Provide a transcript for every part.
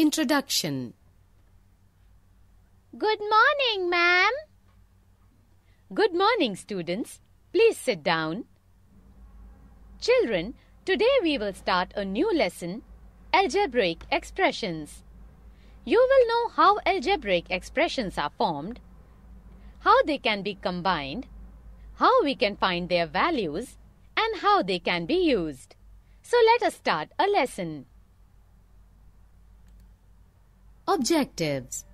Introduction Good morning, ma'am. Good morning, students. Please sit down. Children, today we will start a new lesson, Algebraic Expressions. You will know how algebraic expressions are formed, how they can be combined, how we can find their values, and how they can be used. So let us start a lesson. Objectives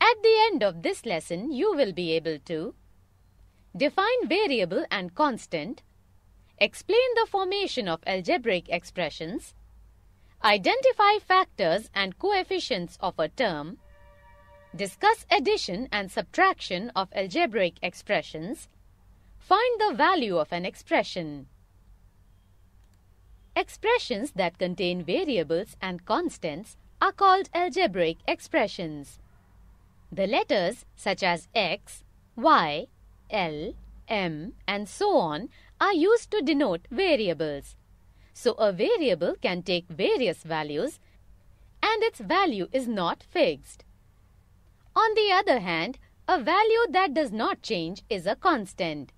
At the end of this lesson, you will be able to define variable and constant, explain the formation of algebraic expressions, identify factors and coefficients of a term, discuss addition and subtraction of algebraic expressions, find the value of an expression. Expressions that contain variables and constants are called algebraic expressions. The letters such as x, y, l, m and so on are used to denote variables. So a variable can take various values and its value is not fixed. On the other hand, a value that does not change is a constant.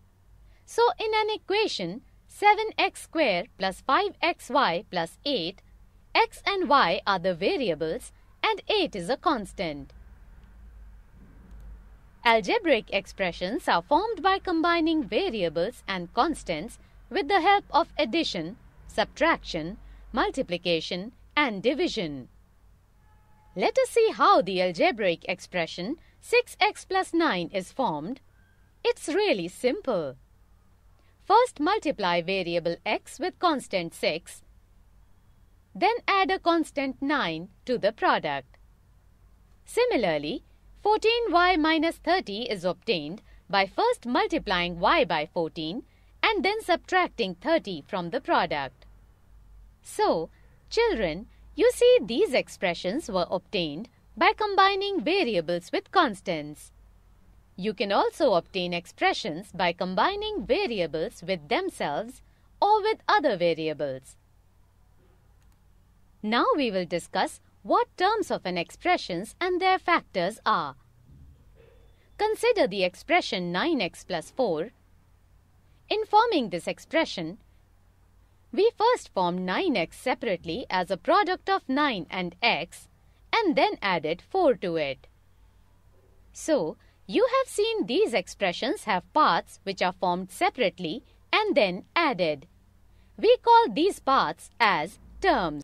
So in an equation, 7x square plus 5xy plus 8, x and y are the variables and 8 is a constant. Algebraic expressions are formed by combining variables and constants with the help of addition, subtraction, multiplication and division. Let us see how the algebraic expression 6x plus 9 is formed. It's really simple. First multiply variable x with constant 6, then add a constant 9 to the product. Similarly, 14y minus 30 is obtained by first multiplying y by 14 and then subtracting 30 from the product. So, children, you see these expressions were obtained by combining variables with constants. You can also obtain expressions by combining variables with themselves or with other variables. Now we will discuss what terms of an expressions and their factors are. Consider the expression 9x plus 4. In forming this expression, we first form 9x separately as a product of 9 and x and then added 4 to it. So, you have seen these expressions have parts which are formed separately and then added. We call these parts as terms.